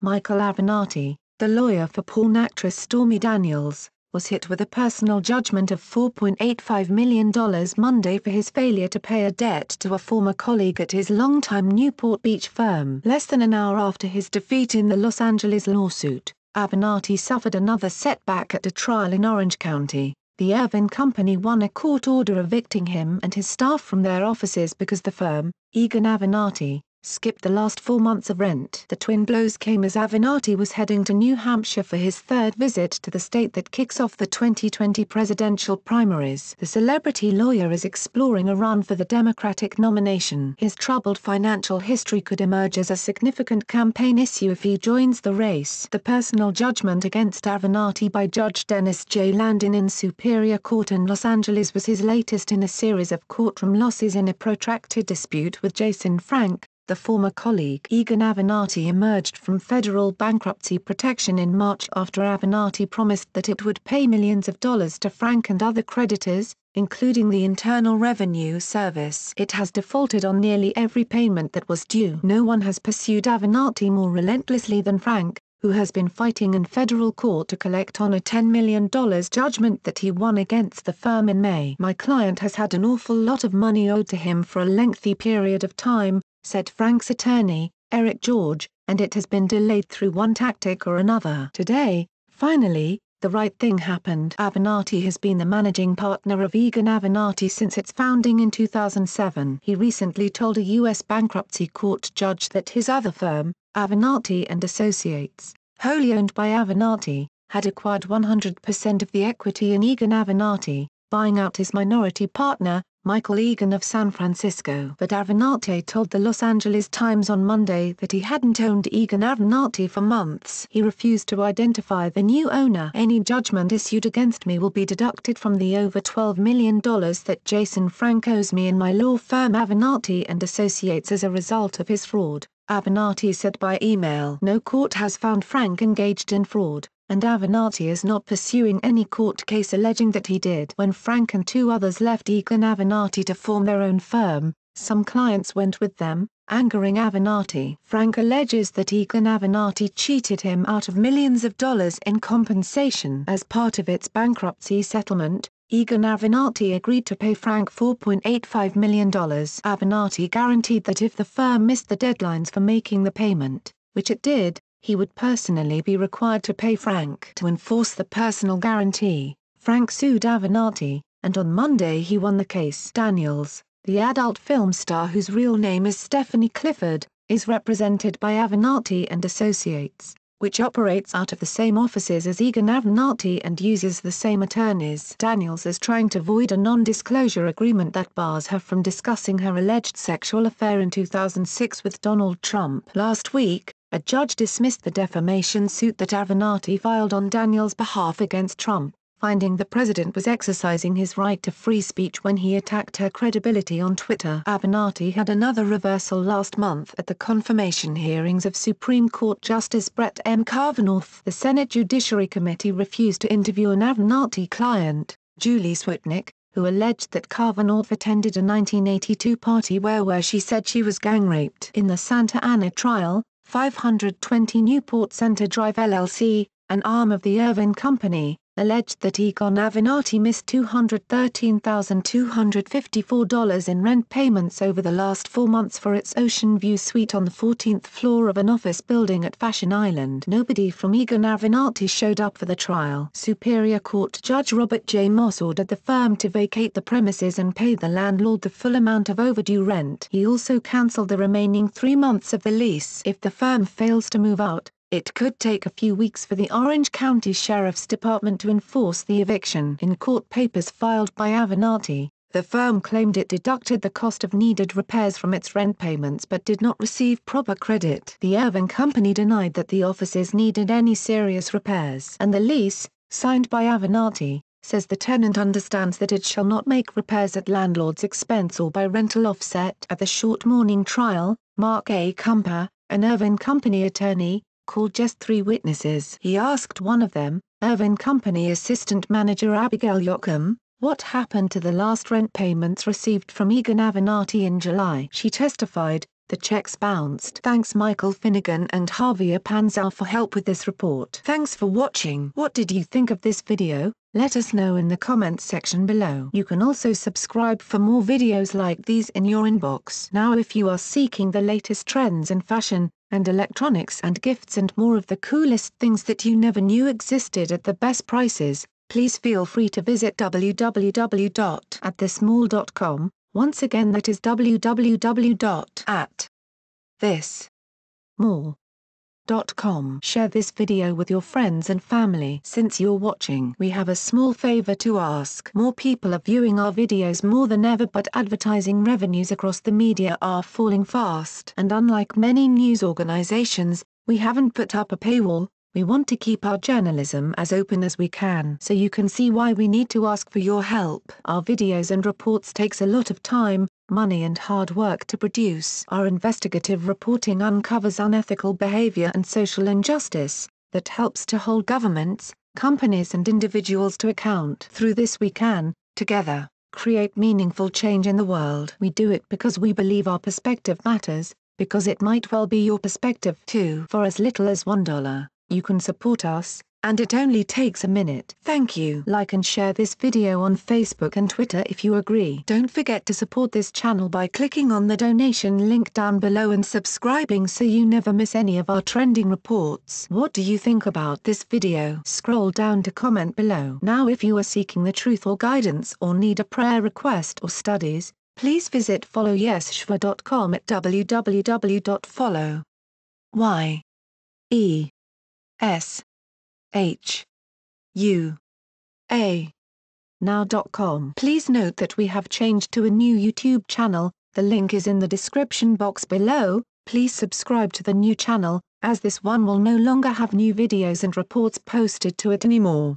michael avenatti, the lawyer for porn actress stormy daniels, was hit with a personal judgment of four point eight five million dollars monday for his failure to pay a debt to a former colleague at his longtime newport beach firm. less than an hour after his defeat in the los angeles lawsuit, avenatti suffered another setback at a trial in orange county the Irvin Company won a court order evicting him and his staff from their offices because the firm, Egan Avenatti, skipped the last four months of rent. The twin blows came as Avenatti was heading to New Hampshire for his third visit to the state that kicks off the 2020 presidential primaries. The celebrity lawyer is exploring a run for the Democratic nomination. His troubled financial history could emerge as a significant campaign issue if he joins the race. The personal judgment against Avenatti by Judge Dennis J. Landon in Superior Court in Los Angeles was his latest in a series of courtroom losses in a protracted dispute with Jason Frank, the former colleague egon avenatti emerged from federal bankruptcy protection in march after avenatti promised that it would pay millions of dollars to frank and other creditors, including the internal revenue service it has defaulted on nearly every payment that was due. no one has pursued avenatti more relentlessly than frank, who has been fighting in federal court to collect on a $10 million judgment that he won against the firm in May. My client has had an awful lot of money owed to him for a lengthy period of time, said Frank's attorney, Eric George, and it has been delayed through one tactic or another. Today, finally, the right thing happened. Avenatti has been the managing partner of Egan Avenatti since its founding in 2007. He recently told a U.S. bankruptcy court judge that his other firm, Avenatti and Associates, wholly owned by Avenatti, had acquired 100% of the equity in Egan Avenatti, buying out his minority partner, Michael Egan of San Francisco. But Avenatti told the Los Angeles Times on Monday that he hadn't owned Egan Avenatti for months. He refused to identify the new owner. Any judgment issued against me will be deducted from the over $12 million that Jason Frank owes me in my law firm Avenatti and Associates as a result of his fraud. Avenatti said by email. No court has found Frank engaged in fraud and Avenatti is not pursuing any court case alleging that he did. When Frank and two others left Egan Avenatti to form their own firm, some clients went with them, angering Avenatti. Frank alleges that Egan Avenatti cheated him out of millions of dollars in compensation as part of its bankruptcy settlement. Egan Avenatti agreed to pay Frank $4.85 million. Avenatti guaranteed that if the firm missed the deadlines for making the payment, which it did, he would personally be required to pay frank to enforce the personal guarantee, frank sued avenatti, and on monday he won the case. daniels, the adult film star whose real name is stephanie clifford, is represented by avenatti and associates, which operates out of the same offices as egan avenatti and uses the same attorneys. daniels is trying to void a non-disclosure agreement that bars her from discussing her alleged sexual affair in two thousand and six with donald trump. last week, a judge dismissed the defamation suit that Avenatti filed on Daniels' behalf against Trump, finding the president was exercising his right to free speech when he attacked her credibility on Twitter. Avenatti had another reversal last month at the confirmation hearings of Supreme Court Justice Brett M. Kavanaugh. The Senate Judiciary Committee refused to interview an Avenatti client, Julie Switnick, who alleged that Kavanaugh attended a 1982 party where where she said she was gang raped in the Santa Ana trial, 520 Newport Center Drive LLC, an arm of the Irvine Company, alleged that Egon Avenatti missed $213,254 in rent payments over the last four months for its Ocean View suite on the 14th floor of an office building at Fashion Island. Nobody from Egon Avenatti showed up for the trial. Superior Court Judge Robert J. Moss ordered the firm to vacate the premises and pay the landlord the full amount of overdue rent. He also cancelled the remaining three months of the lease if the firm fails to move out, it could take a few weeks for the Orange County Sheriff's Department to enforce the eviction. In court papers filed by Avenatti, the firm claimed it deducted the cost of needed repairs from its rent payments but did not receive proper credit. The Irving Company denied that the offices needed any serious repairs and the lease, signed by Avenatti, says the tenant understands that it shall not make repairs at landlord's expense or by rental offset. At the short morning trial, Mark A. Kumper, an Irving Company attorney, called just three witnesses. He asked one of them, Irvine Company assistant manager Abigail Yocum, what happened to the last rent payments received from Egan Avenatti in July. She testified, the checks bounced. Thanks Michael Finnegan and Javier Panzal for help with this report. Thanks for watching. What did you think of this video? Let us know in the comments section below. You can also subscribe for more videos like these in your inbox. Now if you are seeking the latest trends in fashion, and electronics and gifts and more of the coolest things that you never knew existed at the best prices, please feel free to visit www.atthismall.com, once again that is www.at this mall. Share this video with your friends and family. Since you're watching we have a small favor to ask. More people are viewing our videos more than ever but advertising revenues across the media are falling fast. And unlike many news organizations, we haven't put up a paywall, we want to keep our journalism as open as we can so you can see why we need to ask for your help. Our videos and reports takes a lot of time, money and hard work to produce. Our investigative reporting uncovers unethical behavior and social injustice that helps to hold governments, companies and individuals to account. Through this we can, together, create meaningful change in the world. We do it because we believe our perspective matters, because it might well be your perspective too. For as little as $1 you can support us, and it only takes a minute. Thank you. Like and share this video on Facebook and Twitter if you agree. Don't forget to support this channel by clicking on the donation link down below and subscribing so you never miss any of our trending reports. What do you think about this video? Scroll down to comment below. Now if you are seeking the truth or guidance or need a prayer request or studies, please visit followyeshva.com at www.followy.e S. H. U. A. Now.com. Please note that we have changed to a new YouTube channel, the link is in the description box below, please subscribe to the new channel, as this one will no longer have new videos and reports posted to it anymore.